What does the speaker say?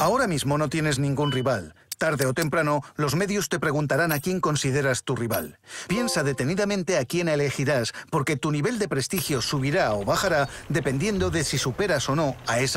Ahora mismo no tienes ningún rival. Tarde o temprano, los medios te preguntarán a quién consideras tu rival. Piensa detenidamente a quién elegirás, porque tu nivel de prestigio subirá o bajará dependiendo de si superas o no a esa